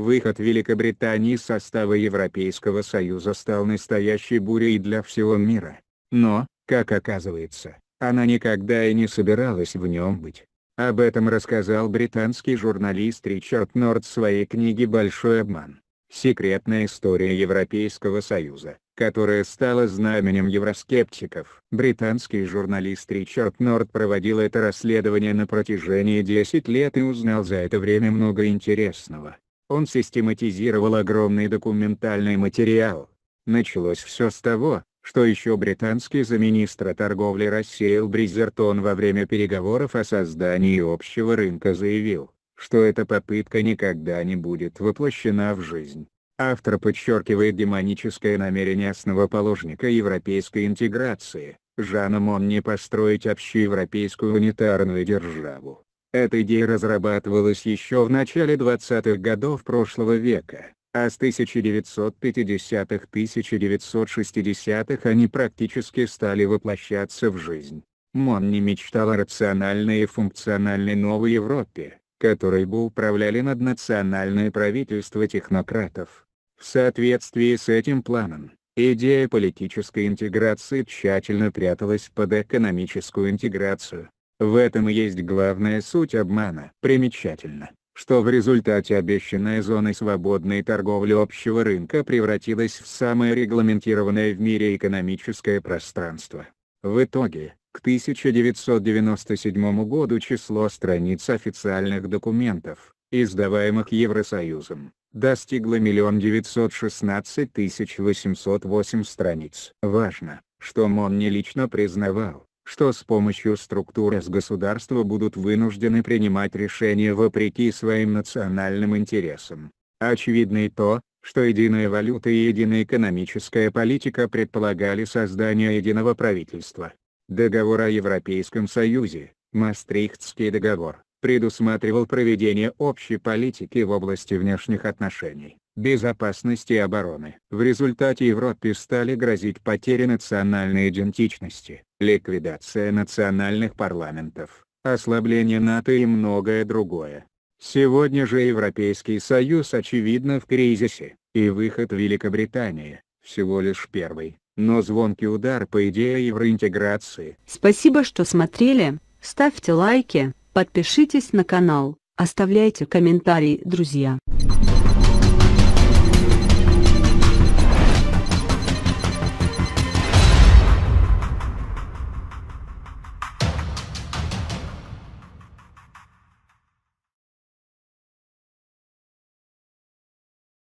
Выход Великобритании из состава Европейского Союза стал настоящей бурей для всего мира. Но, как оказывается, она никогда и не собиралась в нем быть. Об этом рассказал британский журналист Ричард Норд в своей книге «Большой обман. Секретная история Европейского Союза», которая стала знаменем евроскептиков. Британский журналист Ричард Норд проводил это расследование на протяжении 10 лет и узнал за это время много интересного. Он систематизировал огромный документальный материал. Началось все с того, что еще британский замминистра торговли рассеял Бризертон во время переговоров о создании общего рынка заявил, что эта попытка никогда не будет воплощена в жизнь. Автор подчеркивает демоническое намерение основоположника европейской интеграции, Жана Монни построить общеевропейскую унитарную державу. Эта идея разрабатывалась еще в начале 20-х годов прошлого века, а с 1950-1960-х х они практически стали воплощаться в жизнь. Монни мечтал о рациональной и функциональной новой Европе, которой бы управляли наднациональные правительства технократов. В соответствии с этим планом, идея политической интеграции тщательно пряталась под экономическую интеграцию. В этом и есть главная суть обмана. Примечательно, что в результате обещанная зона свободной торговли общего рынка превратилась в самое регламентированное в мире экономическое пространство. В итоге, к 1997 году число страниц официальных документов, издаваемых Евросоюзом, достигло 1 916 808 страниц. Важно, что МОН не лично признавал, что с помощью структуры с государства будут вынуждены принимать решения вопреки своим национальным интересам. Очевидно и то, что единая валюта и единая экономическая политика предполагали создание единого правительства. Договор о Европейском Союзе, Мастрихтский договор, предусматривал проведение общей политики в области внешних отношений безопасности и обороны. В результате Европе стали грозить потери национальной идентичности, ликвидация национальных парламентов, ослабление НАТО и многое другое. Сегодня же Европейский Союз очевидно в кризисе, и выход Великобритании, всего лишь первый, но звонкий удар по идее евроинтеграции. Спасибо, что смотрели, ставьте лайки, подпишитесь на канал, оставляйте комментарии, друзья.